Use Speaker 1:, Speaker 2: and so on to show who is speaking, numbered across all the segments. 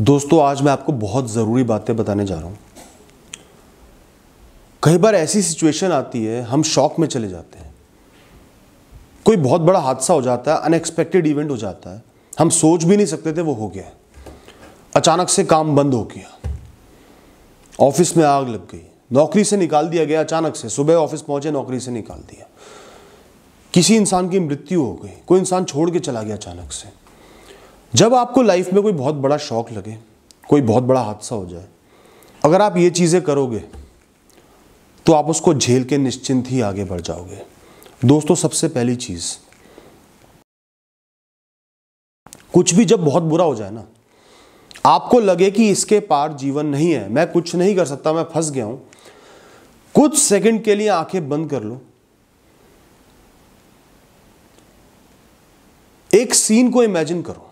Speaker 1: दोस्तों आज मैं आपको बहुत ज़रूरी बातें बताने जा रहा हूँ कई बार ऐसी सिचुएशन आती है हम शॉक में चले जाते हैं कोई बहुत बड़ा हादसा हो जाता है अनएक्सपेक्टेड इवेंट हो जाता है हम सोच भी नहीं सकते थे वो हो गया अचानक से काम बंद हो गया ऑफिस में आग लग गई नौकरी से निकाल दिया गया अचानक से सुबह ऑफिस पहुंचे नौकरी से निकाल दिया किसी इंसान की मृत्यु हो गई कोई इंसान छोड़ के चला गया अचानक से जब आपको लाइफ में कोई बहुत बड़ा शौक लगे कोई बहुत बड़ा हादसा हो जाए अगर आप ये चीज़ें करोगे तो आप उसको झेल के निश्चिंत ही आगे बढ़ जाओगे दोस्तों सबसे पहली चीज़ कुछ भी जब बहुत बुरा हो जाए ना आपको लगे कि इसके पार जीवन नहीं है मैं कुछ नहीं कर सकता मैं फंस गया हूं कुछ सेकंड के लिए आंखें बंद कर लो एक सीन को इमेजिन करो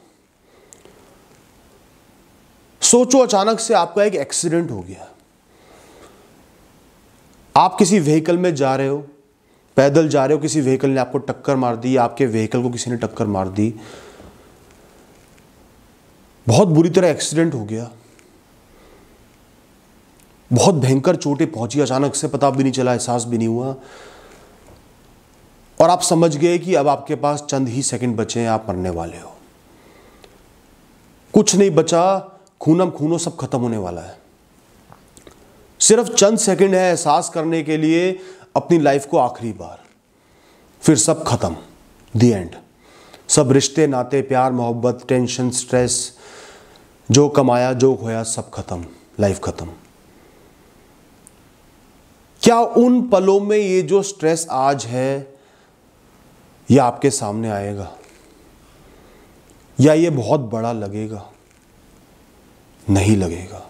Speaker 1: सोचो अचानक से आपका एक एक्सीडेंट हो गया आप किसी व्हीकल में जा रहे हो पैदल जा रहे हो किसी व्हीकल ने आपको टक्कर मार दी आपके व्हीकल को किसी ने टक्कर मार दी बहुत बुरी तरह एक्सीडेंट हो गया बहुत भयंकर चोटें पहुंची अचानक से पता भी नहीं चला एहसास भी नहीं हुआ और आप समझ गए कि अब आपके पास चंद ही सेकंड बचे हैं आप मरने वाले हो कुछ नहीं बचा खूनम खूनो सब खत्म होने वाला है सिर्फ चंद सेकंड है एहसास करने के लिए अपनी लाइफ को आखिरी बार फिर सब खत्म दी एंड सब रिश्ते नाते प्यार मोहब्बत टेंशन स्ट्रेस जो कमाया जो खोया सब खत्म लाइफ खत्म क्या उन पलों में ये जो स्ट्रेस आज है ये आपके सामने आएगा या ये बहुत बड़ा लगेगा नहीं लगेगा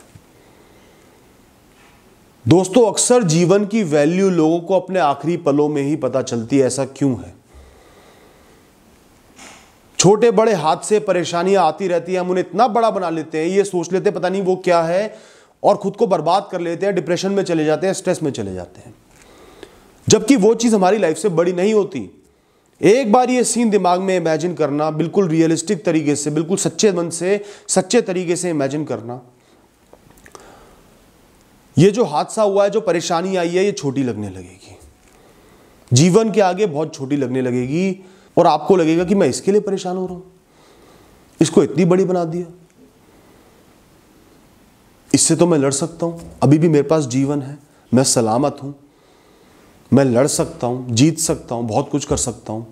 Speaker 1: दोस्तों अक्सर जीवन की वैल्यू लोगों को अपने आखिरी पलों में ही पता चलती है ऐसा क्यों है छोटे बड़े हाथ से परेशानियां आती रहती हैं हम उन्हें इतना बड़ा बना लेते हैं ये सोच लेते हैं पता नहीं वो क्या है और खुद को बर्बाद कर लेते हैं डिप्रेशन में चले जाते हैं स्ट्रेस में चले जाते हैं जबकि वो चीज़ हमारी लाइफ से बड़ी नहीं होती एक बार ये सीन दिमाग में इमेजिन करना बिल्कुल रियलिस्टिक तरीके से बिल्कुल सच्चे मन से सच्चे तरीके से इमेजिन करना ये जो हादसा हुआ है जो परेशानी आई है ये छोटी लगने लगेगी जीवन के आगे बहुत छोटी लगने लगेगी और आपको लगेगा कि मैं इसके लिए परेशान हो रहा हूं इसको इतनी बड़ी बना दिया इससे तो मैं लड़ सकता हूं अभी भी मेरे पास जीवन है मैं सलामत हूं मैं लड़ सकता हूं जीत सकता हूं बहुत कुछ कर सकता हूं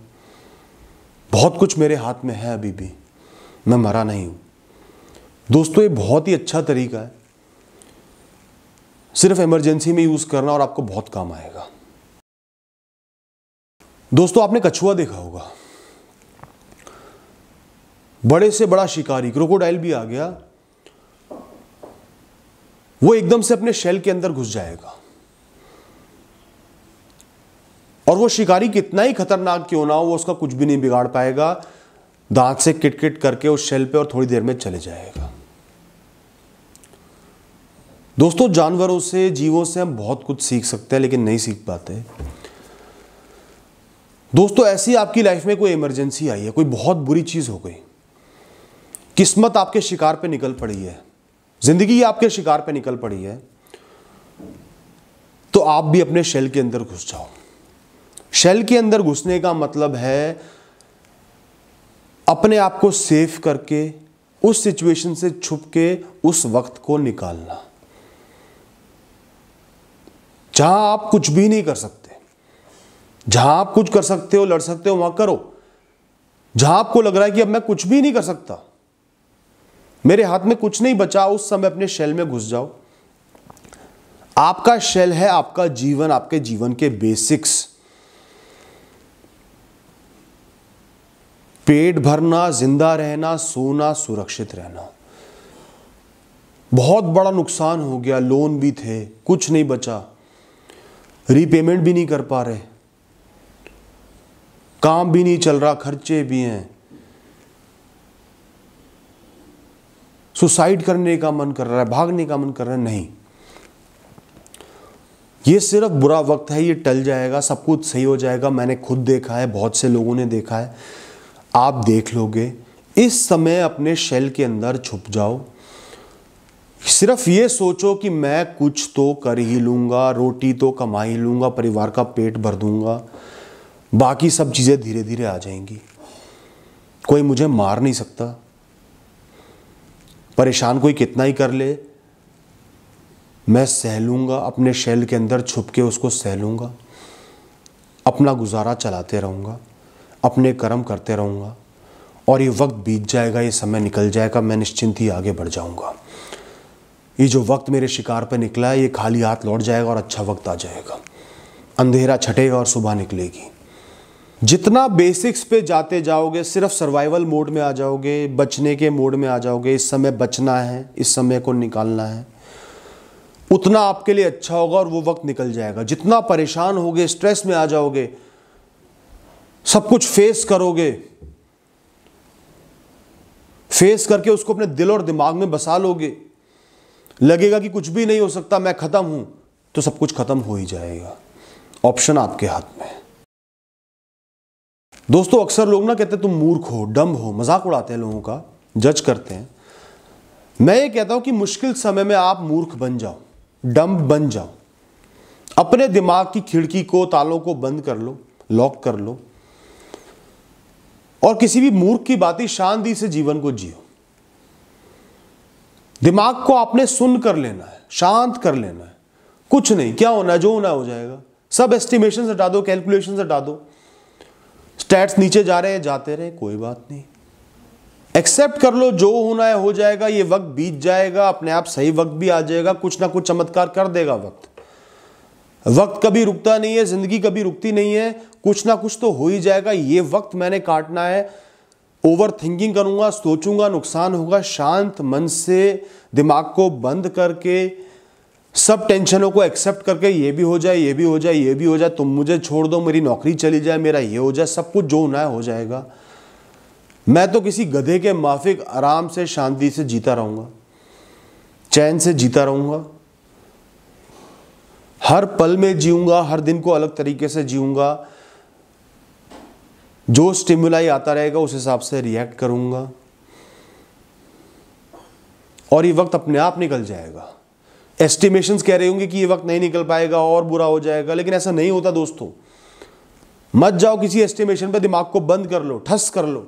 Speaker 1: बहुत कुछ मेरे हाथ में है अभी भी मैं मरा नहीं हूं दोस्तों ये बहुत ही अच्छा तरीका है सिर्फ इमरजेंसी में यूज़ करना और आपको बहुत काम आएगा दोस्तों आपने कछुआ देखा होगा बड़े से बड़ा शिकारी क्रोकोडाइल भी आ गया वो एकदम से अपने शेल के अंदर घुस जाएगा और वो शिकारी कितना ही खतरनाक क्यों ना हो वो उसका कुछ भी नहीं बिगाड़ पाएगा दांत से किट किट करके उस शेल पे और थोड़ी देर में चले जाएगा दोस्तों जानवरों से जीवों से हम बहुत कुछ सीख सकते हैं लेकिन नहीं सीख पाते दोस्तों ऐसी आपकी लाइफ में कोई इमरजेंसी आई है कोई बहुत बुरी चीज़ हो गई किस्मत आपके शिकार पे निकल पड़ी है जिंदगी आपके शिकार पे निकल पड़ी है तो आप भी अपने शेल के अंदर घुस जाओ शेल के अंदर घुसने का मतलब है अपने आप को सेफ करके उस सिचुएशन से छुप के उस वक्त को निकालना जहां आप कुछ भी नहीं कर सकते जहां आप कुछ कर सकते हो लड़ सकते हो वहां करो जहां आपको लग रहा है कि अब मैं कुछ भी नहीं कर सकता मेरे हाथ में कुछ नहीं बचा उस समय अपने शेल में घुस जाओ आपका शेल है आपका जीवन आपके जीवन के बेसिक्स पेट भरना जिंदा रहना सोना सुरक्षित रहना बहुत बड़ा नुकसान हो गया लोन भी थे कुछ नहीं बचा रीपेमेंट भी नहीं कर पा रहे काम भी नहीं चल रहा खर्चे भी हैं सुसाइड करने का मन कर रहा है भागने का मन कर रहा है नहीं ये सिर्फ बुरा वक्त है ये टल जाएगा सब कुछ सही हो जाएगा मैंने खुद देखा है बहुत से लोगों ने देखा है आप देख लोगे इस समय अपने शेल के अंदर छुप जाओ सिर्फ ये सोचो कि मैं कुछ तो कर ही लूँगा रोटी तो कमा ही लूँगा परिवार का पेट भर दूंगा बाकी सब चीज़ें धीरे धीरे आ जाएंगी कोई मुझे मार नहीं सकता परेशान कोई कितना ही कर ले मैं सह लूँगा अपने शेल के अंदर छुप के उसको सह लूँगा अपना गुजारा चलाते रहूँगा अपने कर्म करते रहूँगा और ये वक्त बीत जाएगा ये समय निकल जाएगा मैं निश्चिंत ही आगे बढ़ जाऊँगा ये जो वक्त मेरे शिकार पर निकला है ये खाली हाथ लौट जाएगा और अच्छा वक्त आ जाएगा अंधेरा छटेगा और सुबह निकलेगी जितना बेसिक्स पे जाते जाओगे सिर्फ सर्वाइवल मोड में आ जाओगे बचने के मोड में आ जाओगे इस समय बचना है इस समय को निकालना है उतना आपके लिए अच्छा होगा और वो वक्त निकल जाएगा जितना परेशान होगे स्ट्रेस में आ जाओगे सब कुछ फेस करोगे फेस करके उसको अपने दिल और दिमाग में बसा लोगे लगेगा कि कुछ भी नहीं हो सकता मैं ख़त्म हूं तो सब कुछ ख़त्म हो ही जाएगा ऑप्शन आपके हाथ में दोस्तों अक्सर लोग ना कहते तुम मूर्ख हो डम हो मजाक उड़ाते हैं लोगों का जज करते हैं मैं ये कहता हूं कि मुश्किल समय में आप मूर्ख बन जाओ डम्ब बन जाओ अपने दिमाग की खिड़की को तालों को बंद कर लो लॉक कर लो और किसी भी मूर्ख की बातें शांति से जीवन को जियो दिमाग को आपने सुन कर लेना है शांत कर लेना है कुछ नहीं क्या होना है जो होना हो जाएगा सब एस्टिमेशन हटा दो कैलकुलेशन हटा दो स्टैट्स नीचे जा रहे हैं जाते रहे कोई बात नहीं एक्सेप्ट कर लो जो होना है हो जाएगा ये वक्त बीत जाएगा अपने आप सही वक्त भी आ जाएगा कुछ ना कुछ चमत्कार कर देगा वक्त वक्त कभी रुकता नहीं है जिंदगी कभी रुकती नहीं है कुछ ना कुछ तो हो ही जाएगा ये वक्त मैंने काटना है ओवर थिंकिंग करूँगा सोचूंगा नुकसान होगा शांत मन से दिमाग को बंद करके सब टेंशनों को एक्सेप्ट करके ये भी हो जाए ये भी हो जाए ये भी हो जाए तुम मुझे छोड़ दो मेरी नौकरी चली जाए मेरा ये हो जाए सब कुछ जो होना है हो जाएगा मैं तो किसी गधे के माफिक आराम से शांति से जीता रहूँगा चैन से जीता रहूँगा हर पल में जीऊंगा हर दिन को अलग तरीके से जीऊंगा जो स्टिमुलाई आता रहेगा उस हिसाब से रिएक्ट करूंगा और ये वक्त अपने आप निकल जाएगा एस्टिमेशन कह रहे होंगे कि ये वक्त नहीं निकल पाएगा और बुरा हो जाएगा लेकिन ऐसा नहीं होता दोस्तों मत जाओ किसी एस्टिमेशन पर दिमाग को बंद कर लो ठस कर लो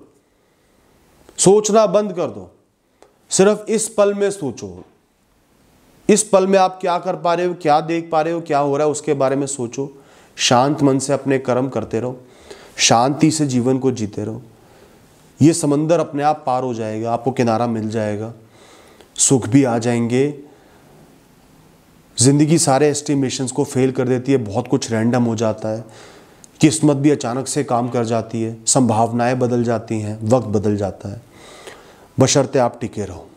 Speaker 1: सोचना बंद कर दो सिर्फ इस पल में सोचो इस पल में आप क्या कर पा रहे हो क्या देख पा रहे हो क्या हो रहा है उसके बारे में सोचो शांत मन से अपने कर्म करते रहो शांति से जीवन को जीते रहो ये समंदर अपने आप पार हो जाएगा आपको किनारा मिल जाएगा सुख भी आ जाएंगे ज़िंदगी सारे एस्टिमेशंस को फेल कर देती है बहुत कुछ रैंडम हो जाता है किस्मत भी अचानक से काम कर जाती है संभावनाएं बदल जाती हैं वक्त बदल जाता है बशर्ते आप टिके रहो